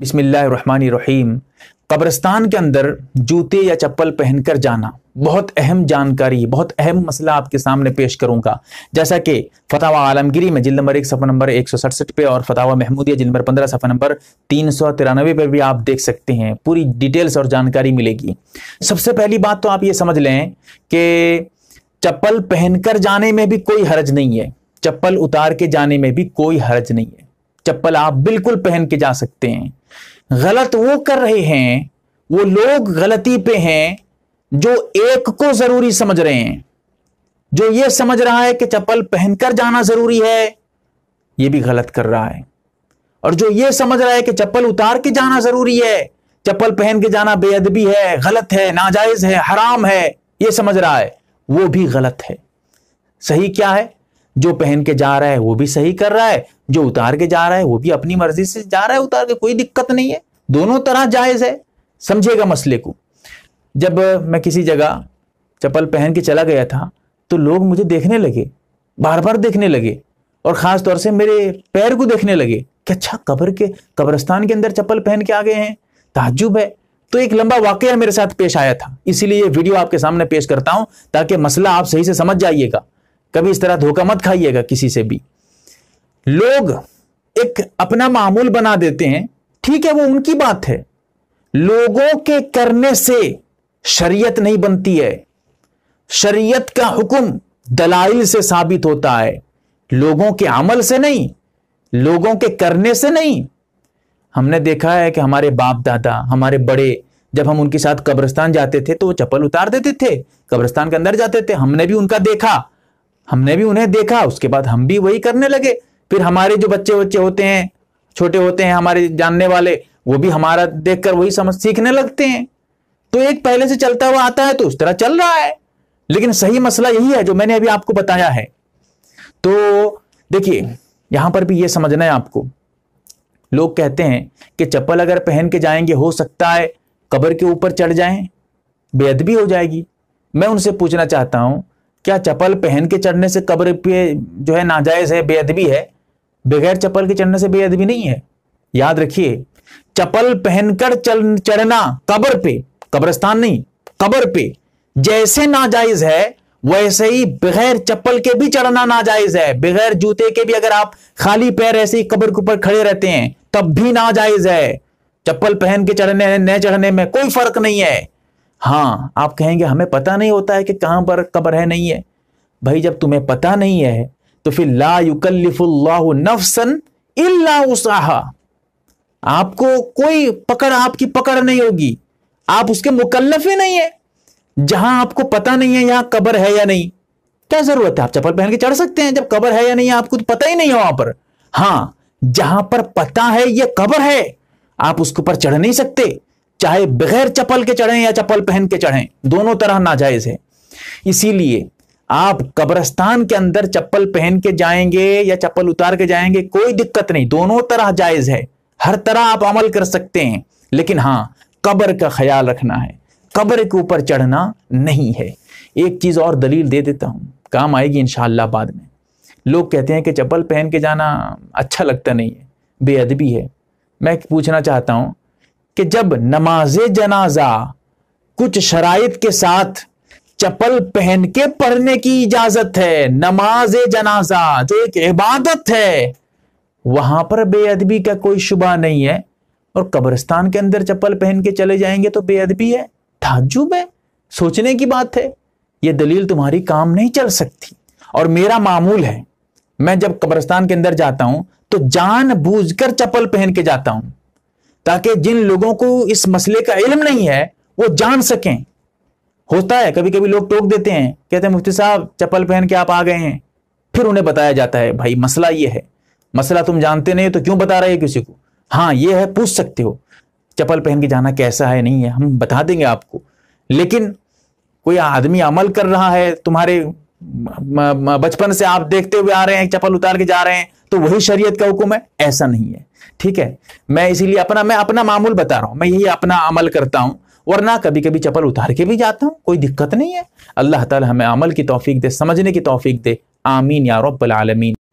बिसमीम कब्रस्तान के अंदर जूते या चप्पल पहनकर जाना बहुत अहम जानकारी बहुत अहम मसला आपके सामने पेश करूंगा जैसा कि फतावा आलमगिरी में जिल नंबर एक सफ़ा नंबर एक सौ सड़सठ पे और फतावा महमूदिया जिल नंबर पंद्रह सफ़ा नंबर तीन सौ तिरानवे पर भी आप देख सकते हैं पूरी डिटेल्स और जानकारी मिलेगी सबसे पहली बात तो आप ये समझ लें कि चप्पल पहनकर जाने में भी कोई हर्ज नहीं है चप्पल उतार के जाने में भी कोई हर्ज नहीं है चप्पल आप बिल्कुल पहन के जा सकते हैं गलत वो कर रहे हैं वो लोग गलती पे हैं जो एक को जरूरी समझ रहे हैं जो ये समझ रहा है कि चप्पल पहनकर जाना जरूरी है ये भी गलत कर रहा है और जो ये समझ रहा है कि चप्पल उतार के जाना जरूरी है चप्पल पहन के जाना बेअदबी है गलत है नाजायज है हराम है ये समझ रहा है वो भी गलत है सही क्या है जो पहन के जा रहा है वो भी सही कर रहा है जो उतार के जा रहा है वो भी अपनी मर्जी से जा रहा है उतार के कोई दिक्कत नहीं है दोनों तरह जायज है समझेगा मसले को जब मैं किसी जगह चप्पल पहन के चला गया था तो लोग मुझे देखने लगे बार बार देखने लगे और ख़ास तौर से मेरे पैर को देखने लगे कि अच्छा कब्र के कब्रस्तान के अंदर चप्पल पहन के आ गए हैं ताजुब है तो एक लंबा वाक्य मेरे साथ पेश आया था इसीलिए ये वीडियो आपके सामने पेश करता हूं ताकि मसला आप सही से समझ जाइएगा कभी इस तरह धोखा मत खाइएगा किसी से भी लोग एक अपना मामूल बना देते हैं ठीक है वो उनकी बात है लोगों के करने से शरीयत नहीं बनती है शरीयत का हुक्म दलाइल से साबित होता है लोगों के अमल से नहीं लोगों के करने से नहीं हमने देखा है कि हमारे बाप दादा हमारे बड़े जब हम उनके साथ कब्रस्तान जाते थे तो वो चप्पल उतार देते थे कब्रिस्तान के अंदर जाते थे हमने भी उनका देखा हमने भी उन्हें देखा उसके बाद हम भी वही करने लगे फिर हमारे जो बच्चे बच्चे होते हैं छोटे होते हैं हमारे जानने वाले वो भी हमारा देखकर वही समझ सीखने लगते हैं तो एक पहले से चलता हुआ आता है तो उस तरह चल रहा है लेकिन सही मसला यही है जो मैंने अभी आपको बताया है तो देखिए यहां पर भी यह समझना है आपको लोग कहते हैं कि चप्पल अगर पहन के जाएंगे हो सकता है कब्र के ऊपर चढ़ जाएं बेअदबी हो जाएगी मैं उनसे पूछना चाहता हूं क्या चप्पल पहन के चढ़ने से कब्र पे जो है नाजायज़ है बेअदबी है बगैर चप्पल के चढ़ने से बेअदबी नहीं है याद रखिए चप्पल पहनकर चल चढ़ना कब्र पे कब्रस्तान नहीं कब्र पे जैसे नाजायज है वैसे ही बगैर चप्पल के भी चढ़ना नाजायज है बगैर जूते के भी अगर आप खाली पैर ऐसे ही कब्र के ऊपर खड़े रहते हैं तब भी नाजायज है चप्पल पहन के चढ़ने न चढ़ने में कोई फर्क नहीं है हाँ आप कहेंगे हमें पता नहीं होता है कि कहां पर कब्र है नहीं है भाई जब तुम्हें पता नहीं है तो फिर ला युकल्लिफुल्लाहु नफसन इल्ला उसाहा आपको कोई पकड़ आपकी पकड़ नहीं होगी आप उसके मुकल्लफ ही नहीं है जहां आपको पता नहीं है यहां कबर है या नहीं क्या जरूरत है आप चप्पल पहन के चढ़ सकते हैं जब कबर है या नहीं आपको तो पता ही नहीं है वहां पर हां जहां पर पता है यह कबर है आप उसके ऊपर चढ़ नहीं सकते चाहे बगैर चप्पल के चढ़ें या चप्पल पहन के चढ़ें दोनों तरह नाजायज है इसीलिए आप कब्रस्तान के अंदर चप्पल पहन के जाएंगे या चप्पल उतार के जाएंगे कोई दिक्कत नहीं दोनों तरह जायज है हर तरह आप अमल कर सकते हैं लेकिन हाँ कब्र का ख्याल रखना है कब्र के ऊपर चढ़ना नहीं है एक चीज़ और दलील दे देता हूँ काम आएगी इन बाद में लोग कहते हैं कि चप्पल पहन के जाना अच्छा लगता नहीं है बेअदबी है मैं पूछना चाहता हूँ कि जब नमाज जनाजा कुछ शराइ के साथ चप्पल पहन के पढ़ने की इजाजत है नमाज जनाजा जो एक इबादत है वहां पर बेअदबी का कोई शुबा नहीं है और कब्रिस्तान के अंदर चप्पल पहन के चले जाएंगे तो बेअदबी है ताजुब है सोचने की बात है ये दलील तुम्हारी काम नहीं चल सकती और मेरा मामूल है मैं जब कब्रिस्तान के अंदर जाता हूं तो जान बूझ कर चप्पल पहन के जाता हूं ताकि जिन लोगों को इस मसले का इल्म नहीं है वो जान सकें होता है कभी कभी लोग टोक देते हैं कहते हैं मुफ्ती साहब चप्पल पहन के आप आ गए हैं फिर उन्हें बताया जाता है भाई मसला ये है मसला तुम जानते नहीं तो क्यों बता रहे हो किसी को हाँ ये है पूछ सकते हो चप्पल पहन के जाना कैसा है नहीं है हम बता देंगे आपको लेकिन कोई आदमी अमल कर रहा है तुम्हारे बचपन से आप देखते हुए आ रहे हैं चप्पल उतार के जा रहे हैं तो वही शरीयत का हुक्म है ऐसा नहीं है ठीक है मैं इसीलिए अपना मैं अपना मामूल बता रहा हूँ मैं यही अपना अमल करता हूँ वरना कभी कभी चप्पल उतार के भी जाता हूँ कोई दिक्कत नहीं है अल्लाह ताला हमें अमल की तौफीक दे समझने की तौफीक दे आमीन या रब्बल आलमीन